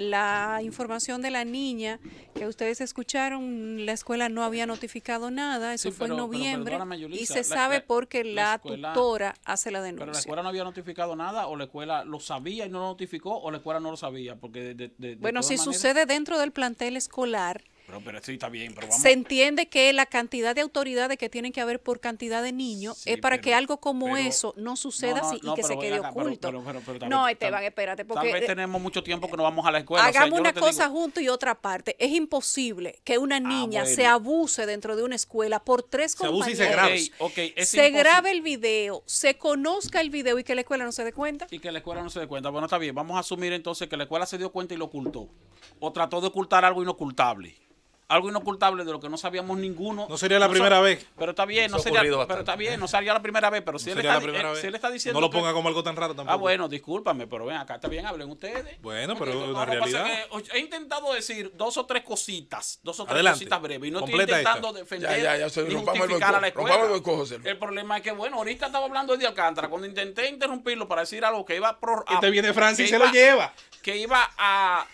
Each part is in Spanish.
la información de la niña que ustedes escucharon, la escuela no había notificado nada, eso fue en noviembre y se sabe porque la, tutora hace la denuncia. Pero la escuela no había notificado nada o la escuela lo sabía y no lo notificó o la escuela no lo sabía porque de, bueno, si sucede dentro del plantel escolar, pero, sí está bien, Se entiende que la cantidad de autoridades que tienen que haber por cantidad de niños es para que algo como eso no suceda y que se quede oculto. no, Esteban, espérate, porque... Tal vez eh, tenemos mucho tiempo que no vamos a la escuela. Hagamos una cosa junto y otra parte. Es imposible que una ah, niña se abuse dentro de una escuela por tres se abuse y se grabe. se grabe el video, se conozca el video y que la escuela no se dé cuenta. Y que la escuela no se dé cuenta. Bueno, está bien. Vamos a asumir entonces que la escuela se dio cuenta y lo ocultó. O trató de ocultar algo inocultable algo inocultable de lo que no sabíamos ninguno. No sería la primera vez. Pero está bien, no sería, pero está bien, no sería la primera vez, pero si, él, está, si está, diciendo No lo ponga como algo tan raro tampoco. Ah, bueno, discúlpame, pero ven, acá está bien, hablen ustedes. Bueno, pero es una realidad. he intentado decir dos o tres cositas, dos o tres cositas breves y no estoy intentando defender ya, ya, ya, justificar a la escuela. El, el problema es que bueno, ahorita estaba hablando de Alcántara, cuando intenté interrumpirlo para decir algo que iba a, este a y te viene Francis y se lo lleva. Que iba a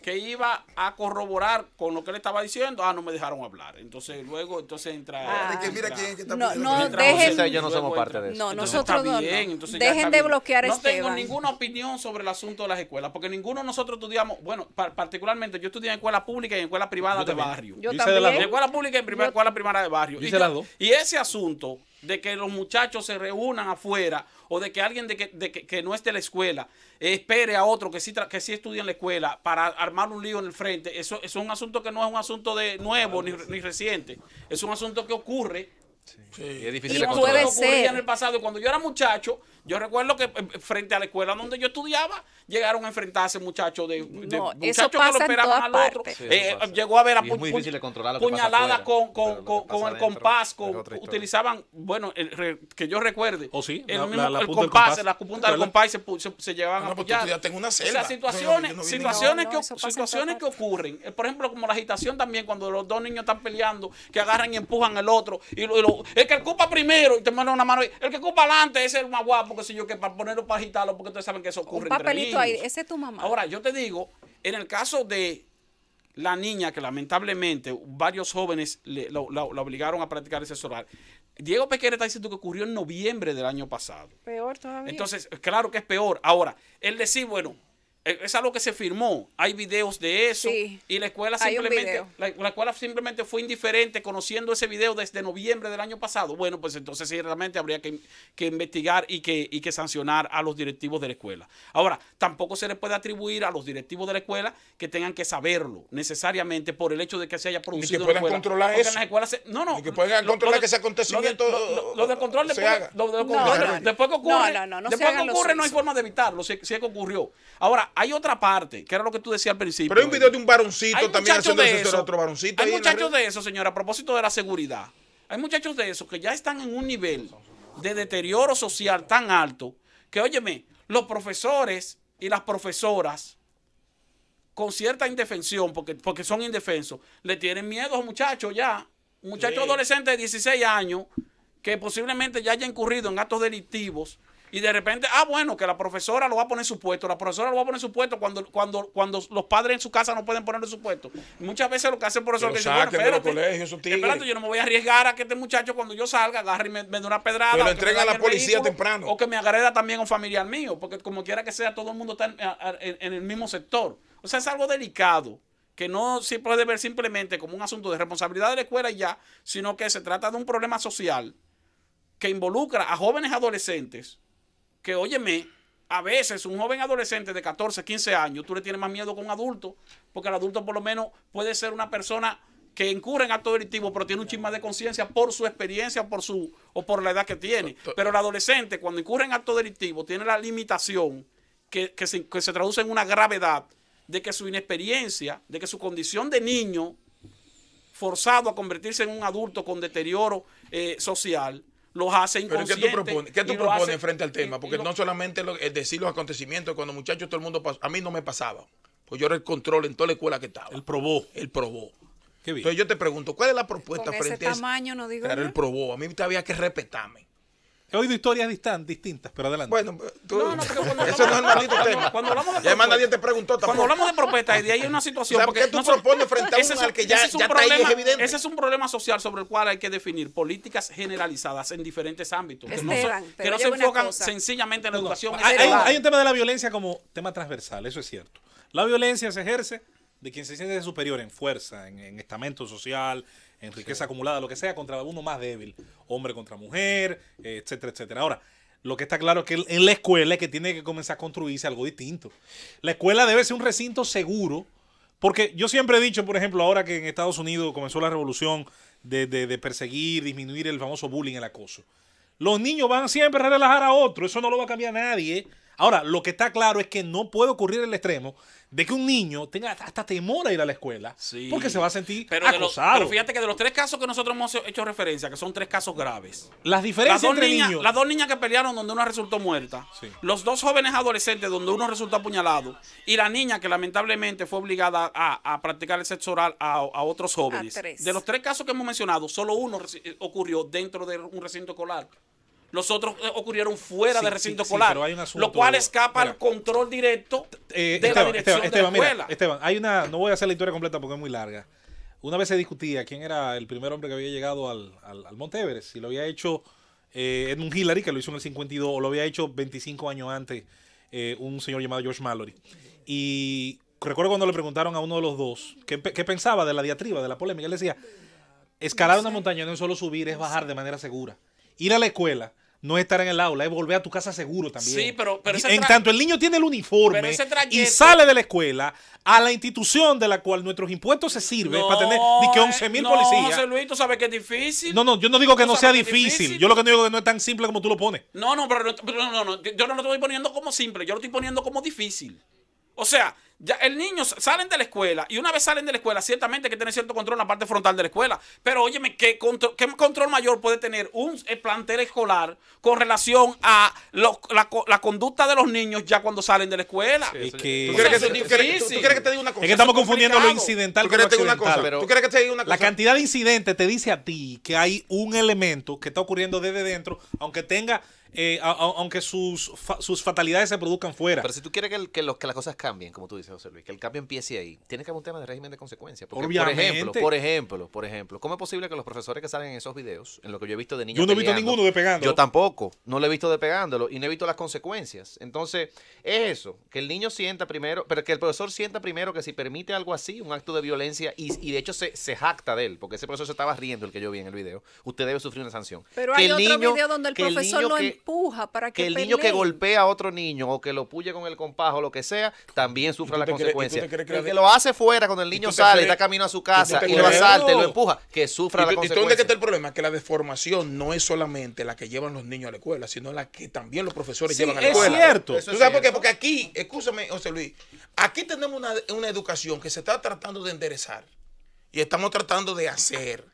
que iba a corroborar con lo que él estaba diciendo, ah, no me dejaron hablar. Entonces luego, entonces entra... Ah. mira quién, está no, no, dejen, no de eso. nosotros bien, Entonces, dejen de bloquear No tengo ninguna opinión sobre el asunto de las escuelas, porque ninguno de nosotros estudiamos, bueno, particularmente yo estudié en escuela pública y en escuela privada de barrio. Yo, también. En escuela pública y en escuela primaria de barrio. y ese asunto de que los muchachos se reúnan afuera o de que alguien de que, de que, no esté en la escuela eh, espere a otro que sí, que sí estudie en la escuela para armar un lío en el frente, eso, es un asunto que no es un asunto de nuevo ni, ni reciente, es un asunto que ocurre es difícil de puede ser. en el pasado. Cuando yo era muchacho, yo recuerdo que eh, frente a la escuela donde yo estudiaba, llegaron a enfrentarse muchachos de, muchachos que lo esperaban al otro. Eh, llegó a ver a puñaladas con, con, con, el compás, utilizaban, bueno, que yo recuerde, o oh, sí, el, el compás, la punta del compás se, se, llevaban ah, no, a apoyar situaciones, situaciones, que, situaciones que ocurren, eh, por ejemplo, como la agitación también, cuando los dos niños están peleando, que agarran y empujan al otro y lo el que ocupa primero y te manda una mano, el que ocupa adelante, es el más guapo, que si yo, que para ponerlo para agitarlo, porque ustedes saben que eso ocurre. Un papelito ahí, ese es tu mamá. Ahora, yo te digo, en el caso de la niña que lamentablemente varios jóvenes le, la, obligaron a practicar ese oral. Diego Pequera está diciendo que ocurrió en noviembre del año pasado. Peor todavía. Entonces, claro que es peor. Ahora, él decía bueno, eh, es algo que se firmó. Hay videos de eso. y la escuela simplemente, la, escuela simplemente fue indiferente conociendo ese video desde noviembre del año pasado. Bueno, pues entonces sí, realmente habría que, que investigar y que, que sancionar a los directivos de la escuela. Ahora, tampoco se le puede atribuir a los directivos de la escuela que tengan que saberlo necesariamente por el hecho de que se haya producido. Y que puedan controlar eso. no, no. que puedan controlar que ese acontecimiento. Lo, después, después que ocurre. No, después ocurre, no hay forma de evitarlo si, si es que ocurrió. Ahora, hay otra parte, que era lo que tú decías al principio. Pero hay un video de un varoncito también haciendo eso otro varoncito. Hay muchachos de eso, señora, a propósito de la seguridad. Hay muchachos de eso que ya están en un nivel de deterioro social tan alto que, óyeme, los profesores y las profesoras con cierta indefensión, porque, porque son indefensos, le tienen miedo a los muchachos ya. un muchacho adolescente de 16 años que posiblemente ya haya incurrido en actos delictivos y de repente, ah, bueno, que la profesora lo va a poner en su puesto. La profesora lo va a poner en su puesto cuando, cuando, cuando los padres en su casa no pueden ponerlo en su puesto. muchas veces lo que hace el profesor que dice, bueno, espérate, yo no me voy a arriesgar a que este muchacho cuando yo salga agarre y me, dé una pedrada. Que lo entrega a la policía temprano. O que me agreda también a un familiar mío, porque como quiera que sea, todo el mundo está en, en el mismo sector. O sea, es algo delicado que no se puede ver simplemente como un asunto de responsabilidad de la escuela y ya, sino que se trata de un problema social que involucra a jóvenes adolescentes que, óyeme, a veces un joven adolescente de 14, 15 años, tú le tienes más miedo que un adulto, porque el adulto por lo menos puede ser una persona que incurre en actos delictivos, pero tiene un chisme de conciencia por su experiencia por su, o por la edad que tiene. Pero el adolescente, cuando incurre en actos delictivos, tiene la limitación que, se, traduce en una gravedad de que su inexperiencia, de que su condición de niño, forzado a convertirse en un adulto con deterioro eh, social, los hacen qué tú propones, frente al tema? Porque no solamente el decir los acontecimientos, cuando muchachos todo el mundo a mí no me pasaba. Pues yo era el control en toda la escuela que estaba. El probó. El probó. Entonces yo te pregunto, ¿cuál es la propuesta frente ese a ese tamaño, no digo. el probó. A mí todavía había que respetarme. He oído historias distintas, pero adelante. Bueno, tú, no, no, cuando eso no es el maldito tema. Cuando hablamos de y además nadie te preguntó tampoco. Cuando hablamos de propuestas, de ahí hay una situación. ¿Qué tú propones frente a al que ya, un está ahí, Ese es un problema social sobre el cual hay que definir políticas generalizadas en diferentes ámbitos. que no, se enfocan sencillamente en la educación. Hay, hay, hay un tema de la violencia como tema transversal, eso es cierto. La violencia se ejerce de quien se siente superior en fuerza, en estamento social, en riqueza acumulada, lo que sea, contra uno más débil, hombre contra mujer, eh, etcétera, etcétera. Ahora, lo que está claro es que en la escuela es que tiene que comenzar a construirse algo distinto. La escuela debe ser un recinto seguro, porque yo siempre he dicho, por ejemplo, ahora que en Estados Unidos comenzó la revolución de, perseguir, disminuir el famoso bullying, el acoso. Los niños van siempre a relajar a otro, eso no lo va a cambiar nadie. Ahora, lo que está claro es que no puede ocurrir el extremo de que un niño tenga hasta temor a ir a la escuela porque se va a sentir acosado. pero fíjate que de los tres casos que nosotros hemos hecho referencia, que son tres casos graves. Las diferencias niños. Las dos niñas que pelearon donde una resultó muerta. Los dos jóvenes adolescentes donde uno resultó apuñalado. Y la niña que lamentablemente fue obligada a, practicar el sexo oral a, otros jóvenes. de los tres casos que hemos mencionado, solo uno eh, ocurrió dentro de un recinto escolar. Los otros eh, ocurrieron fuera del recinto escolar, lo cual escapa al control directo eh, de la dirección de escuela. Esteban, hay una, no voy a hacer la historia completa porque es muy larga. Una vez se discutía quién era el primer hombre que había llegado al, al, al Monte Everest, si lo había hecho eh, Edmund Hillary, que lo hizo en el 52, o lo había hecho 25 años antes un señor llamado George Mallory. Y recuerdo cuando le preguntaron a uno de los dos qué, qué pensaba de la diatriba, de la polémica, él decía, escalar una montaña no es solo subir, es bajar de manera segura. Ir a la escuela no estar en el aula, es volver a tu casa seguro también. Sí, pero, En tanto el niño tiene el uniforme y sale de la escuela a la institución de la cual nuestros impuestos se sirven para tener ni que 11 eh, mil policías. José Luis, sabes que es difícil. No, no, yo no digo que no sea difícil. Yo lo que no digo que no es tan simple como tú lo pones. No, no, pero, no, no, yo no lo estoy poniendo como simple, yo lo estoy poniendo como difícil. O sea, el niño salen de la escuela y una vez salen de la escuela, ciertamente hay que tener cierto control en la parte frontal de la escuela. Pero óyeme, ¿qué, control mayor puede tener un plantel escolar con relación a la, conducta de los niños ya cuando salen de la escuela? ¿Tú, crees que, te diga una cosa? Es que estamos confundiendo lo incidental con lo La cantidad de incidentes te dice a ti que hay un elemento que está ocurriendo desde dentro, aunque tenga... Eh, aunque sus, fatalidades se produzcan fuera. Pero si tú quieres que, los, que las cosas cambien, como tú dices, José Luis, que el cambio empiece ahí. Tiene que haber un tema de régimen de consecuencias. Por ejemplo, por ejemplo, por ejemplo, ¿cómo es posible que los profesores que salen en esos videos, en lo que yo he visto de niños. Yo no he visto ninguno de Yo tampoco. No le he visto de pegándolo y no he visto las consecuencias. Entonces, es eso, que el niño sienta primero, pero que el profesor sienta primero que si permite algo así, un acto de violencia, y, de hecho se, jacta de él, porque ese profesor se estaba riendo el que yo vi en el video, usted debe sufrir una sanción. Pero hay otro video donde el profesor lo empuja para que. el niño que golpea a otro niño o que lo puye con el compajo o lo que sea, también sufra la el que lo hace fuera cuando el niño sale, y está camino a su casa y, lo asalta, lo empuja, que sufra la consecuencia. ¿Y dónde está el problema? Que la deformación no es solamente la que llevan los niños a la escuela, sino la que también los profesores llevan a la escuela. Es cierto. ¿Tú sabes por qué? Porque aquí, escúchame, José Luis, aquí tenemos una, educación que se está tratando de enderezar y estamos tratando de hacer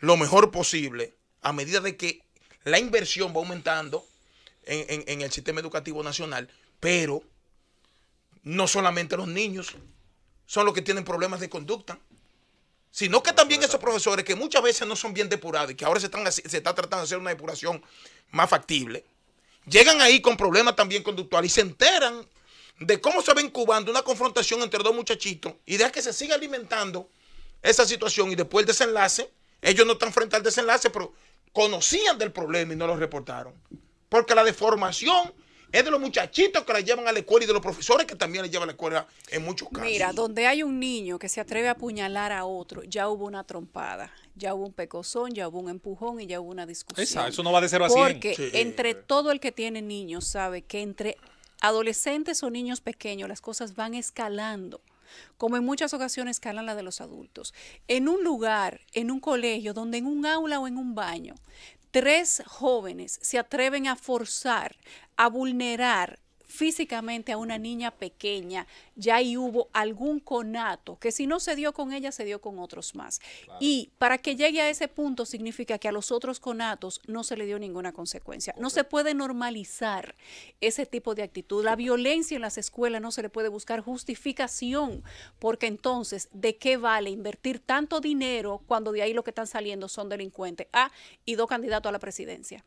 lo mejor posible a medida de que la inversión va aumentando en el sistema educativo nacional, pero no solamente los niños son los que tienen problemas de conducta, sino que también esos profesores que muchas veces no son bien depurados y que ahora se, están, se está tratando de hacer una depuración más factible, llegan ahí con problemas también conductuales y se enteran de cómo se ven incubando una confrontación entre dos muchachitos y deja que se siga alimentando esa situación y después el desenlace, ellos no están frente al desenlace, pero conocían del problema y no lo reportaron. Porque la deformación es de los muchachitos que la llevan a la escuela y de los profesores que también la llevan a la escuela en muchos casos. Mira, donde hay un niño que se atreve a apuñalar a otro, ya hubo una trompada, ya hubo un pecozón, ya hubo un empujón y ya hubo una discusión. eso no va de ser a Porque entre todo el que tiene niños sabe que entre adolescentes o niños pequeños las cosas van escalando como en muchas ocasiones escalan la de los adultos. En un lugar, en un colegio, donde en un aula o en un baño tres jóvenes se atreven a forzar, a vulnerar, físicamente a una niña pequeña, ya ahí hubo algún conato, que si no se dio con ella, se dio con otros más. Y para que llegue a ese punto significa que a los otros conatos no se le dio ninguna consecuencia. No se puede normalizar ese tipo de actitud. La violencia en las escuelas no se le puede buscar justificación, porque entonces, ¿de qué vale invertir tanto dinero cuando de ahí lo que están saliendo son delincuentes? Ah, y dos candidatos a la presidencia.